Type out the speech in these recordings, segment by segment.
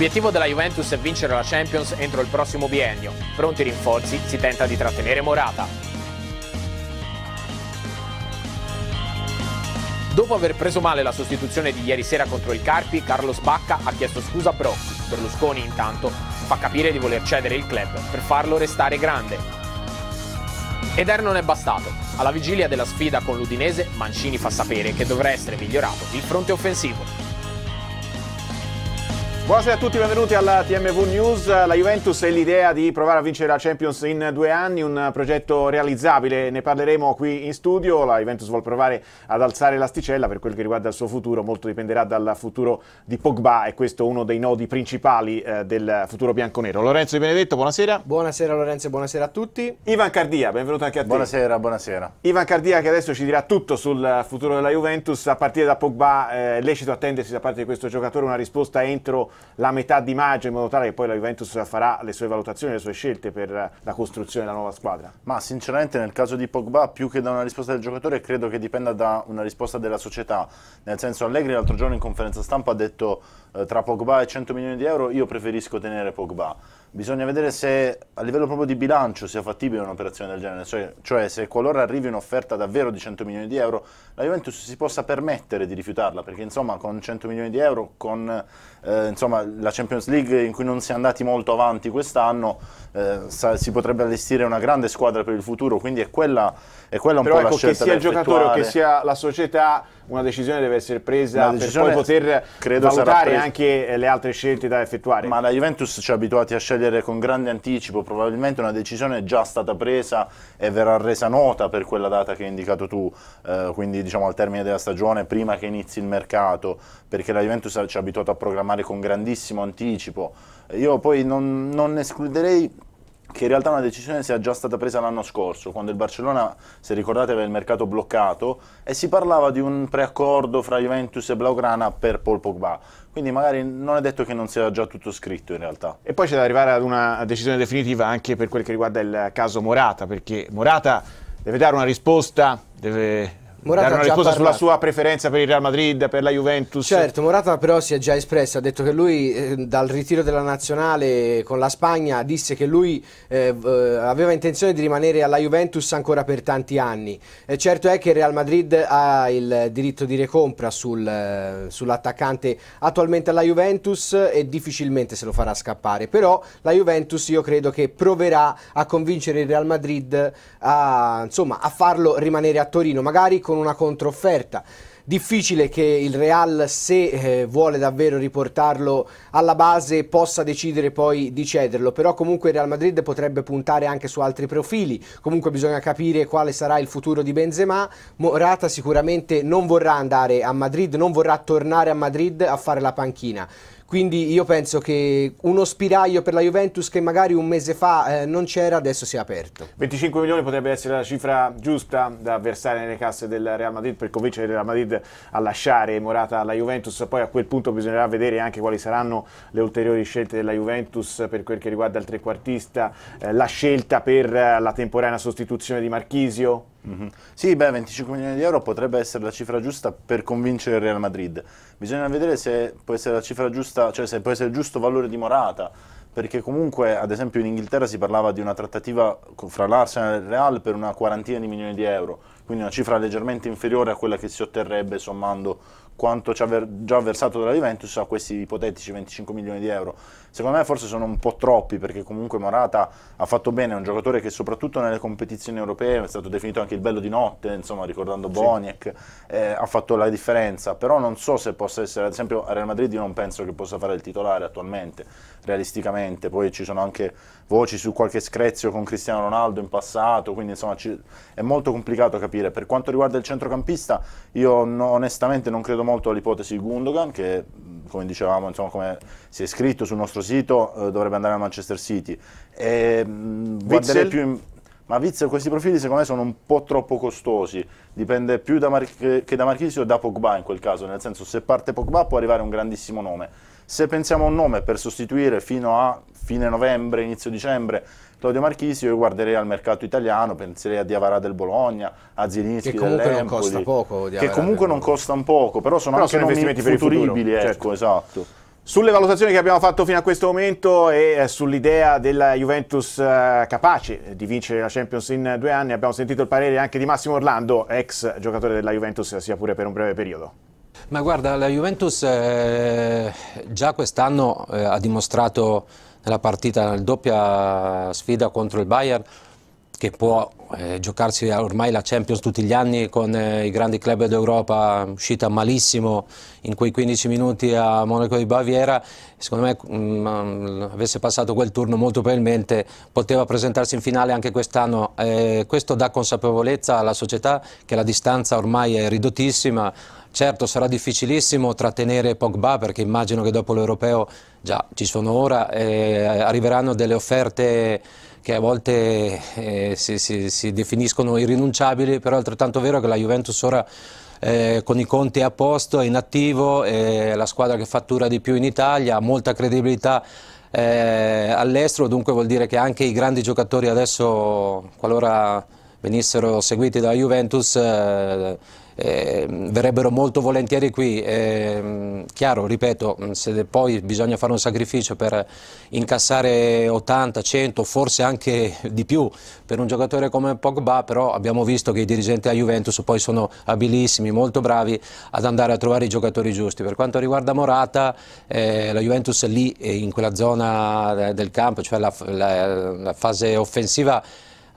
L'obiettivo della Juventus è vincere la Champions entro il prossimo biennio. Pronti rinforzi, si tenta di trattenere Morata. Dopo aver preso male la sostituzione di ieri sera contro il Carpi, Carlos Bacca ha chiesto scusa a Brock. Berlusconi, intanto, fa capire di voler cedere il club per farlo restare grande. Ed er non è bastato. Alla vigilia della sfida con l'Udinese, Mancini fa sapere che dovrà essere migliorato il fronte offensivo. Buonasera a tutti, benvenuti alla TMV News. La Juventus e l'idea di provare a vincere la Champions in due anni, un progetto realizzabile, ne parleremo qui in studio. La Juventus vuole provare ad alzare l'asticella per quel che riguarda il suo futuro, molto dipenderà dal futuro di Pogba e questo è uno dei nodi principali eh, del futuro bianconero. Lorenzo Di Benedetto, buonasera. Buonasera Lorenzo e buonasera a tutti. Ivan Cardia, benvenuto anche a te. Buonasera, buonasera. Ivan Cardia che adesso ci dirà tutto sul futuro della Juventus, a partire da Pogba, eh, lecito attendersi da parte di questo giocatore una risposta entro la metà di maggio in modo tale che poi la Juventus farà le sue valutazioni, le sue scelte per la costruzione della nuova squadra? Ma sinceramente nel caso di Pogba più che da una risposta del giocatore credo che dipenda da una risposta della società, nel senso Allegri l'altro giorno in conferenza stampa ha detto eh, tra Pogba e 100 milioni di euro io preferisco tenere Pogba bisogna vedere se a livello proprio di bilancio sia fattibile un'operazione del genere, cioè, cioè, se qualora arrivi un'offerta davvero di 100 milioni di euro, la Juventus si possa permettere di rifiutarla, perché insomma con 100 milioni di euro, con eh, insomma, la Champions League in cui non si è andati molto avanti quest'anno, eh, sa, si potrebbe allestire una grande squadra per il futuro, quindi è quella, è quella un Però po' ecco, la scelta che sia il giocatore o che sia la società una decisione deve essere presa per poi poter valutare anche le altre scelte da effettuare. Ma la Juventus ci ha abituati a scegliere con grande anticipo, probabilmente una decisione è già stata presa e verrà resa nota per quella data che hai indicato tu, eh, quindi diciamo al termine della stagione, prima che inizi il mercato, perché la Juventus ci ha abituato a programmare con grandissimo anticipo. Io poi non, non escluderei che in realtà una decisione sia già stata presa l'anno scorso, quando il Barcellona, se ricordate, aveva il mercato bloccato e si parlava di un preaccordo fra Juventus e Blaugrana per Paul Pogba. Quindi magari non è detto che non sia già tutto scritto in realtà. E poi c'è da arrivare ad una decisione definitiva anche per quel che riguarda il caso Morata, perché Morata deve dare una risposta, deve Morata dare una risposta parlato. sulla sua preferenza per il Real Madrid, per la Juventus. Certo, Morata però si è già espresso, ha detto che lui eh, dal ritiro della nazionale con la Spagna disse che lui eh, aveva intenzione di rimanere alla Juventus ancora per tanti anni. E certo è che il Real Madrid ha il diritto di recompra sul, eh, sull'attaccante attualmente alla Juventus e difficilmente se lo farà scappare, però la Juventus io credo che proverà a convincere il Real Madrid a, insomma, a farlo rimanere a Torino, magari con con una controfferta. Difficile che il Real, se eh, vuole davvero riportarlo alla base, possa decidere poi di cederlo, però comunque il Real Madrid potrebbe puntare anche su altri profili, comunque bisogna capire quale sarà il futuro di Benzema, Morata sicuramente non vorrà andare a Madrid, non vorrà tornare a Madrid a fare la panchina. Quindi io penso che uno spiraglio per la Juventus che magari un mese fa eh, non c'era, adesso si è aperto. 25 milioni potrebbe essere la cifra giusta da versare nelle casse del Real Madrid per convincere il Real Madrid a lasciare Morata alla Juventus. Poi a quel punto bisognerà vedere anche quali saranno le ulteriori scelte della Juventus per quel che riguarda il trequartista, eh, la scelta per la temporanea sostituzione di Marchisio, Mm -hmm. Sì, beh, 25 milioni di euro potrebbe essere la cifra giusta per convincere il Real Madrid. Bisogna vedere se può essere la cifra giusta, cioè se può essere il giusto valore di Morata, perché comunque, ad esempio, in Inghilterra si parlava di una trattativa fra l'Arsenal e il Real per una quarantina di milioni di euro, quindi una cifra leggermente inferiore a quella che si otterrebbe sommando quanto ci ha ver- già versato dalla Juventus a questi ipotetici 25 milioni di euro. Secondo me forse sono un po' troppi perché comunque Morata ha fatto bene, è un giocatore che soprattutto nelle competizioni europee è stato definito anche il bello di notte, insomma ricordando Boniek, sì. eh, ha fatto la differenza, però non so se possa essere, ad esempio a Real Madrid io non penso che possa fare il titolare attualmente, realisticamente, poi ci sono anche voci su qualche screzio con Cristiano Ronaldo in passato, quindi insomma ci, è molto complicato capire. Per quanto riguarda il centrocampista io no, onestamente non credo molto molto l'ipotesi di Gundogan che come dicevamo, insomma, come si è scritto sul nostro sito, eh, dovrebbe andare a Manchester City. E, mh, più in... Ma Witzel questi profili secondo me sono un po' troppo costosi, dipende più da Mar... che da Marchisio da Pogba in quel caso, nel senso se parte Pogba può arrivare un grandissimo nome. Se pensiamo a un nome per sostituire fino a fine novembre, inizio dicembre Claudio Marchisio, io guarderei al mercato italiano, penserei a Diavara del Bologna, a Zilinski che comunque non costa poco, Diavara che comunque non costano poco, però sono però anche sono investimenti futuribili, per futuro, ecco, certo. esatto. Sulle valutazioni che abbiamo fatto fino a questo momento e eh, sull'idea della Juventus eh, capace eh, di vincere la Champions in due anni, abbiamo sentito il parere anche di Massimo Orlando, ex giocatore della Juventus, sia pure per un breve periodo. Ma guarda, la Juventus eh, già quest'anno eh, ha dimostrato nella partita nella doppia sfida contro il Bayern che può eh, giocarsi ormai la Champions tutti gli anni con eh, i grandi club d'Europa, uscita malissimo in quei 15 minuti a Monaco di Baviera, secondo me mh, mm, mm, avesse passato quel turno molto probabilmente poteva presentarsi in finale anche quest'anno, eh, questo dà consapevolezza alla società che la distanza ormai è ridottissima, Certo sarà difficilissimo trattenere Pogba perché immagino che dopo l'Europeo, già ci sono ora, eh, arriveranno delle offerte che a volte eh, si, si, si, definiscono irrinunciabili, però è altrettanto vero che la Juventus ora eh, con i conti a posto, è in attivo, è la squadra che fattura di più in Italia, ha molta credibilità eh, all'estero, dunque vuol dire che anche i grandi giocatori adesso, qualora venissero seguiti dalla Juventus, eh, eh, verrebbero molto volentieri qui. Eh, chiaro, ripeto, se poi bisogna fare un sacrificio per incassare 80, 100, forse anche di più per un giocatore come Pogba, però abbiamo visto che i dirigenti a Juventus poi sono abilissimi, molto bravi ad andare a trovare i giocatori giusti. Per quanto riguarda Morata, eh, la Juventus lì eh, in quella zona eh, del campo, cioè la, la, la fase offensiva,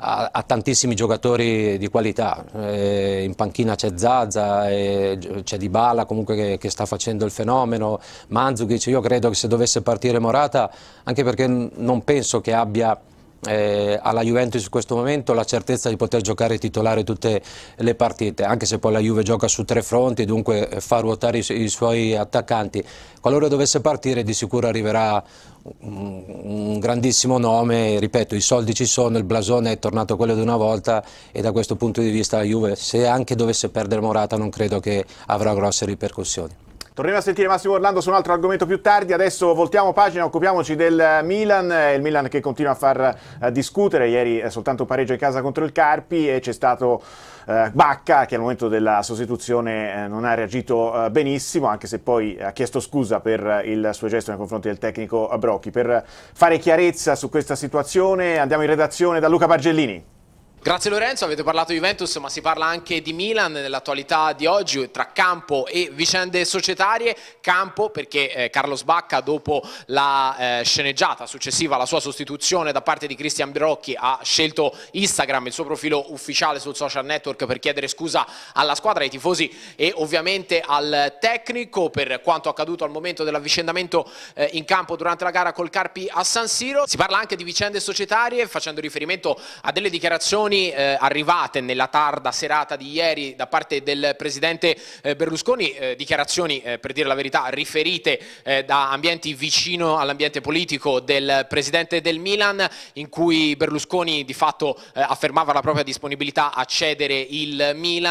ha, tantissimi giocatori di qualità, eh, in panchina c'è Zaza, eh, c'è Dybala comunque che, che, sta facendo il fenomeno, Mandzukic, io credo che se dovesse partire Morata, anche perché non penso che abbia eh, alla Juventus in questo momento la certezza di poter giocare titolare tutte le partite, anche se poi la Juve gioca su tre fronti, dunque eh, fa ruotare i, su i suoi attaccanti. Qualora dovesse partire di sicuro arriverà un, grandissimo nome, ripeto i soldi ci sono, il blasone è tornato quello di una volta e da questo punto di vista la Juve se anche dovesse perdere Morata non credo che avrà grosse ripercussioni. Torniamo a sentire Massimo Orlando su un altro argomento più tardi, adesso voltiamo pagina, occupiamoci del Milan, il Milan che continua a far eh, discutere, ieri eh, soltanto pareggio in casa contro il Carpi e c'è stato eh, Bacca che al momento della sostituzione eh, non ha reagito benissimo, anche se poi ha chiesto scusa per il suo gesto nei confronti del tecnico Brocchi. Per fare chiarezza su questa situazione andiamo in redazione da Luca Bargellini. Grazie Lorenzo, avete parlato di Juventus ma si parla anche di Milan nell'attualità di oggi tra campo e vicende societarie, campo perché eh, Carlos Bacca dopo la eh, sceneggiata successiva alla sua sostituzione da parte di Cristian Birocchi ha scelto Instagram, il suo profilo ufficiale sul social network per chiedere scusa alla squadra, ai tifosi e ovviamente al tecnico per quanto accaduto al momento dell'avvicendamento eh, in campo durante la gara col Carpi a San Siro. Si parla anche di vicende societarie facendo riferimento a delle dichiarazioni dichiarazioni eh, arrivate nella tarda serata di ieri da parte del presidente eh, Berlusconi, eh, dichiarazioni eh, per dire la verità riferite eh, da ambienti vicino all'ambiente politico del presidente del Milan in cui Berlusconi di fatto eh, affermava la propria disponibilità a cedere il Milan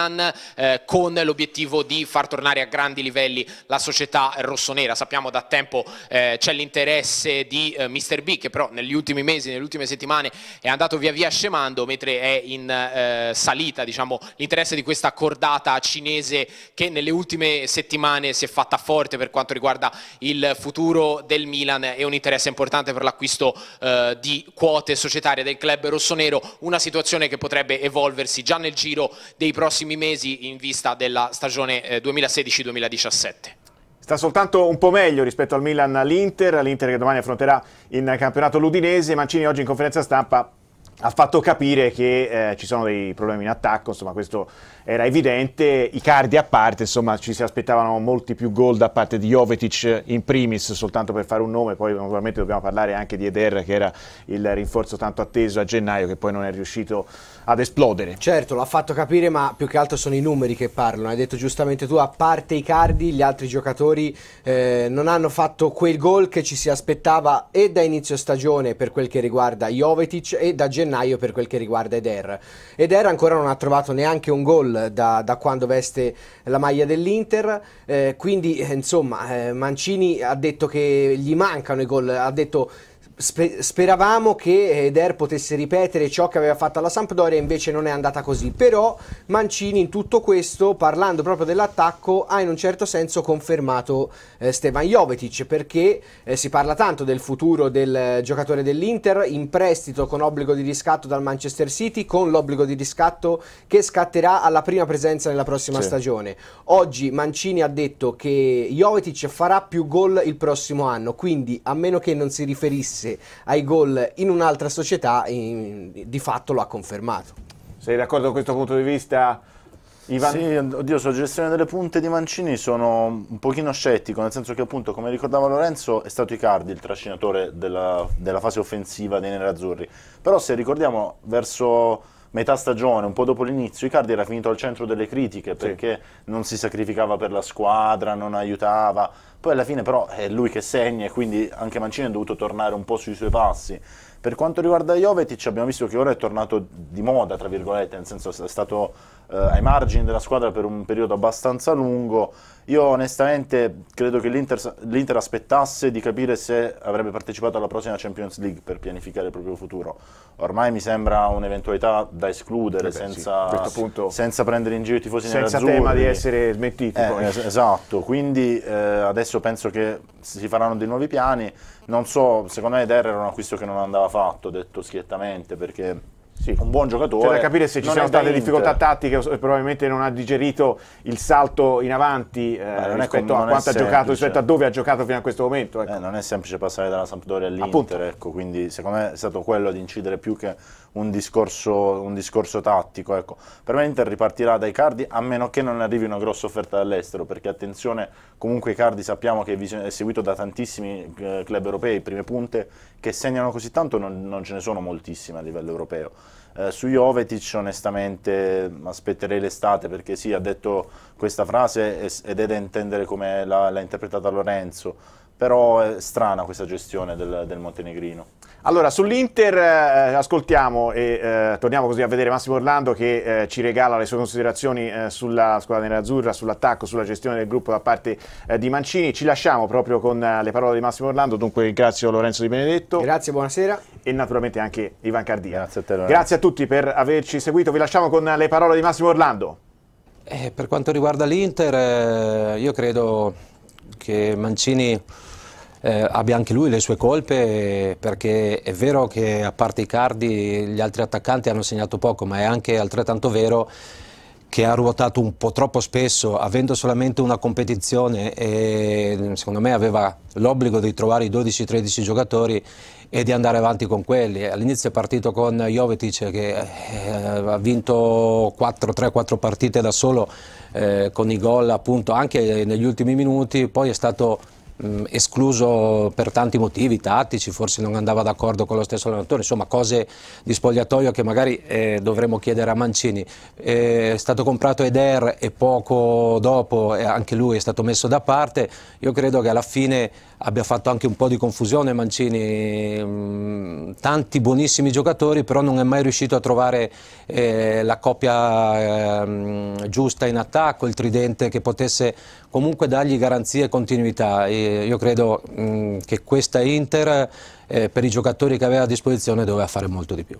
con l'obiettivo di far tornare a grandi livelli la società rossonera. Sappiamo da tempo c'è l'interesse di eh, Mr. B che però negli ultimi mesi, nelle ultime settimane è andato via via scemando mentre è in eh, salita, diciamo, l'interesse di questa cordata cinese che nelle ultime settimane si è fatta forte per quanto riguarda il futuro del Milan e un interesse importante per l'acquisto eh, di quote societarie del club rossonero, una situazione che potrebbe evolversi già nel giro dei prossimi mesi in vista della stagione eh, 2016-2017. Sta soltanto un po' meglio rispetto al Milan all'Inter, l'Inter che domani affronterà in campionato l'Udinese, Mancini oggi in conferenza stampa ha fatto capire che eh, ci sono dei problemi in attacco, insomma questo era evidente, i cardi a parte, insomma ci si aspettavano molti più gol da parte di Jovetic in primis, soltanto per fare un nome, poi naturalmente dobbiamo parlare anche di Eder che era il rinforzo tanto atteso a gennaio che poi non è riuscito ad esplodere. Certo, l'ha fatto capire, ma più che altro sono i numeri che parlano. Hai detto giustamente tu, a parte i cardi, gli altri giocatori eh, non hanno fatto quel gol che ci si aspettava e da inizio stagione per quel che riguarda Jovetic e da gennaio per quel che riguarda Eder. Eder ancora non ha trovato neanche un gol da, da quando veste la maglia dell'Inter, eh, quindi eh, insomma eh, Mancini ha detto che gli mancano i gol, ha detto speravamo che eh, Eder potesse ripetere ciò che aveva fatto alla Sampdoria, invece non è andata così. Però Mancini in tutto questo, parlando proprio dell'attacco, ha in un certo senso confermato eh, Stevan Jovetic, perché eh, si parla tanto del futuro del giocatore dell'Inter, in prestito con obbligo di riscatto dal Manchester City, con l'obbligo di riscatto che scatterà alla prima presenza nella prossima sì. stagione. Oggi Mancini ha detto che Jovetic farà più gol il prossimo anno, quindi a meno che non si riferisse ai gol in un'altra società in, di fatto lo ha confermato. Sei d'accordo con questo punto di vista? Ivan... Sì, oddio, sulla gestione delle punte di Mancini sono un pochino scettico, nel senso che appunto, come ricordava Lorenzo, è stato Icardi il trascinatore della, della fase offensiva dei nerazzurri. Però se ricordiamo, verso metà stagione, un po' dopo l'inizio, Icardi era finito al centro delle critiche perché sì. non si sacrificava per la squadra, non aiutava. Poi alla fine però è lui che segna e quindi anche Mancini è dovuto tornare un po' sui suoi passi. Per quanto riguarda Jovetic abbiamo visto che ora è tornato di moda, tra virgolette, nel senso è stato eh, ai margini della squadra per un periodo abbastanza lungo. Io onestamente credo che l'Inter, aspettasse di capire se avrebbe partecipato alla prossima Champions League per pianificare il proprio futuro. Ormai mi sembra un'eventualità da escludere eh beh, senza, sì, punto, senza, prendere in giro i tifosi senza nerazzurri. Senza tema di essere smentiti. Eh, es esatto, quindi eh, adesso penso che si faranno dei nuovi piani. Non so, secondo me Derre era un acquisto che non andava fatto, detto schiettamente, perché sì. un buon giocatore. C'è da capire se ci non sono state Inter. difficoltà tattiche, eh, probabilmente non ha digerito il salto in avanti eh, rispetto com- a quanto ha giocato, rispetto a dove ha giocato fino a questo momento. Ecco. Eh, non è semplice passare dalla Sampdoria all'Inter, ecco, quindi secondo me è stato quello ad incidere più che un discorso, un discorso tattico. Ecco. Per me Inter ripartirà dai Cardi a meno che non arrivi una grossa offerta dall'estero, perché attenzione, comunque i Cardi sappiamo che è seguito da tantissimi eh, club europei, prime punte, che segnano così tanto non, non ce ne sono moltissime a livello europeo. Eh, su Jovetic onestamente aspetterei l'estate perché sì, ha detto questa frase ed è da intendere come l'ha interpretata Lorenzo però è strana questa gestione del, del montenegrino. Allora, sull'Inter eh, ascoltiamo e eh, torniamo così a vedere Massimo Orlando che eh, ci regala le sue considerazioni eh, sulla squadra nerazzurra, sull'attacco, sulla gestione del gruppo da parte eh, di Mancini. Ci lasciamo proprio con eh, le parole di Massimo Orlando, dunque ringrazio Lorenzo Di Benedetto. Grazie, buonasera. E naturalmente anche Ivan Cardia. Grazie a te Lorenzo. Grazie a tutti per averci seguito, vi lasciamo con le parole di Massimo Orlando. per quanto riguarda l'Inter, io credo che Mancini eh, abbia anche lui le sue colpe perché è vero che a parte i cardi gli altri attaccanti hanno segnato poco ma è anche altrettanto vero che ha ruotato un po' troppo spesso avendo solamente una competizione e secondo me aveva l'obbligo di trovare i 12-13 giocatori e di andare avanti con quelli. All'inizio è partito con Jovetic che eh, ha vinto 4-3-4 partite da solo eh, con i gol appunto anche negli ultimi minuti, poi è stato escluso per tanti motivi tattici, forse non andava d'accordo con lo stesso allenatore, insomma cose di spogliatoio che magari eh, dovremmo chiedere a Mancini. Eh, è stato comprato Eder e poco dopo eh, anche lui è stato messo da parte, io credo che alla fine abbia fatto anche un po' di confusione Mancini, mh, tanti buonissimi giocatori però non è mai riuscito a trovare eh, la coppia ehm, giusta in attacco, il tridente che potesse comunque dargli garanzie e continuità. E, io credo mh, che questa Inter eh, per i giocatori che aveva a disposizione doveva fare molto di più.